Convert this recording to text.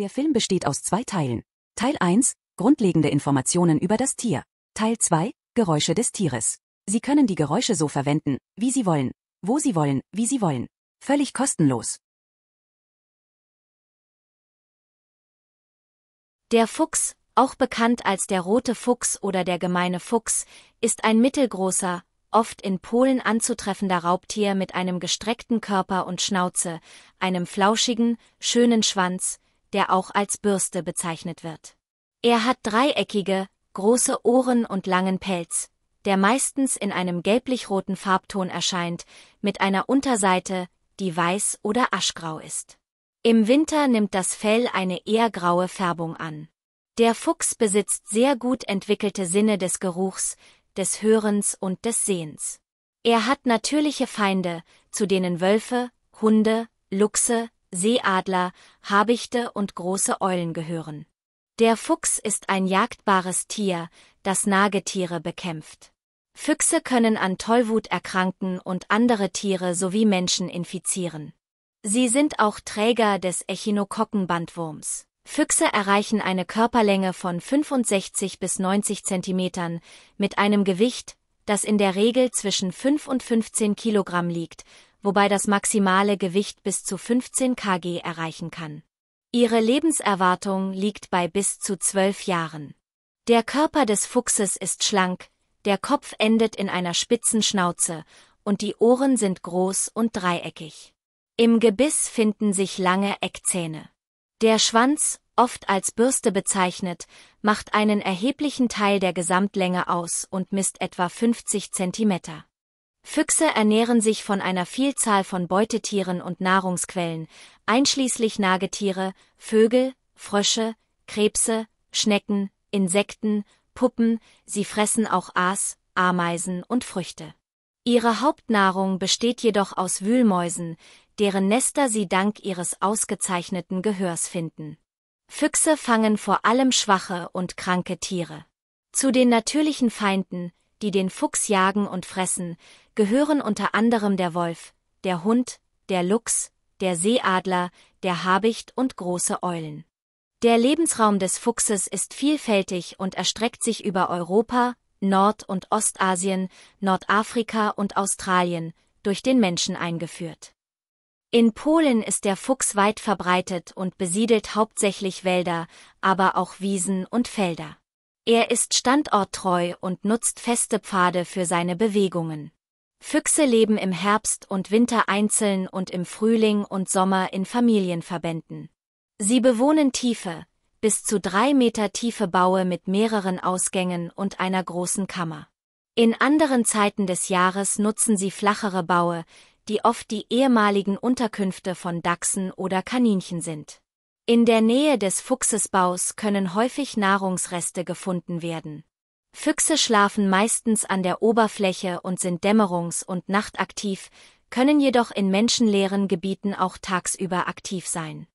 Der Film besteht aus zwei Teilen. Teil 1, grundlegende Informationen über das Tier. Teil 2, Geräusche des Tieres. Sie können die Geräusche so verwenden, wie Sie wollen, wo Sie wollen, wie Sie wollen. Völlig kostenlos. Der Fuchs, auch bekannt als der rote Fuchs oder der gemeine Fuchs, ist ein mittelgroßer, oft in Polen anzutreffender Raubtier mit einem gestreckten Körper und Schnauze, einem flauschigen, schönen Schwanz, der auch als Bürste bezeichnet wird. Er hat dreieckige, große Ohren und langen Pelz, der meistens in einem gelblich-roten Farbton erscheint, mit einer Unterseite, die weiß oder aschgrau ist. Im Winter nimmt das Fell eine eher graue Färbung an. Der Fuchs besitzt sehr gut entwickelte Sinne des Geruchs, des Hörens und des Sehens. Er hat natürliche Feinde, zu denen Wölfe, Hunde, Luchse, Seeadler, Habichte und große Eulen gehören. Der Fuchs ist ein jagdbares Tier, das Nagetiere bekämpft. Füchse können an Tollwut erkranken und andere Tiere sowie Menschen infizieren. Sie sind auch Träger des Echinokokkenbandwurms. Füchse erreichen eine Körperlänge von 65 bis 90 Zentimetern mit einem Gewicht, das in der Regel zwischen 5 und 15 Kilogramm liegt, wobei das maximale Gewicht bis zu 15 kg erreichen kann. Ihre Lebenserwartung liegt bei bis zu 12 Jahren. Der Körper des Fuchses ist schlank, der Kopf endet in einer spitzen Schnauze und die Ohren sind groß und dreieckig. Im Gebiss finden sich lange Eckzähne. Der Schwanz, oft als Bürste bezeichnet, macht einen erheblichen Teil der Gesamtlänge aus und misst etwa 50 Zentimeter. Füchse ernähren sich von einer Vielzahl von Beutetieren und Nahrungsquellen, einschließlich Nagetiere, Vögel, Frösche, Krebse, Schnecken, Insekten, Puppen, sie fressen auch Aas, Ameisen und Früchte. Ihre Hauptnahrung besteht jedoch aus Wühlmäusen, deren Nester sie dank ihres ausgezeichneten Gehörs finden. Füchse fangen vor allem schwache und kranke Tiere. Zu den natürlichen Feinden, die den Fuchs jagen und fressen, gehören unter anderem der Wolf, der Hund, der Luchs, der Seeadler, der Habicht und große Eulen. Der Lebensraum des Fuchses ist vielfältig und erstreckt sich über Europa, Nord- und Ostasien, Nordafrika und Australien, durch den Menschen eingeführt. In Polen ist der Fuchs weit verbreitet und besiedelt hauptsächlich Wälder, aber auch Wiesen und Felder. Er ist standorttreu und nutzt feste Pfade für seine Bewegungen. Füchse leben im Herbst und Winter einzeln und im Frühling und Sommer in Familienverbänden. Sie bewohnen tiefe, bis zu drei Meter tiefe Baue mit mehreren Ausgängen und einer großen Kammer. In anderen Zeiten des Jahres nutzen sie flachere Baue, die oft die ehemaligen Unterkünfte von Dachsen oder Kaninchen sind. In der Nähe des Fuchsesbaus können häufig Nahrungsreste gefunden werden. Füchse schlafen meistens an der Oberfläche und sind dämmerungs- und nachtaktiv, können jedoch in menschenleeren Gebieten auch tagsüber aktiv sein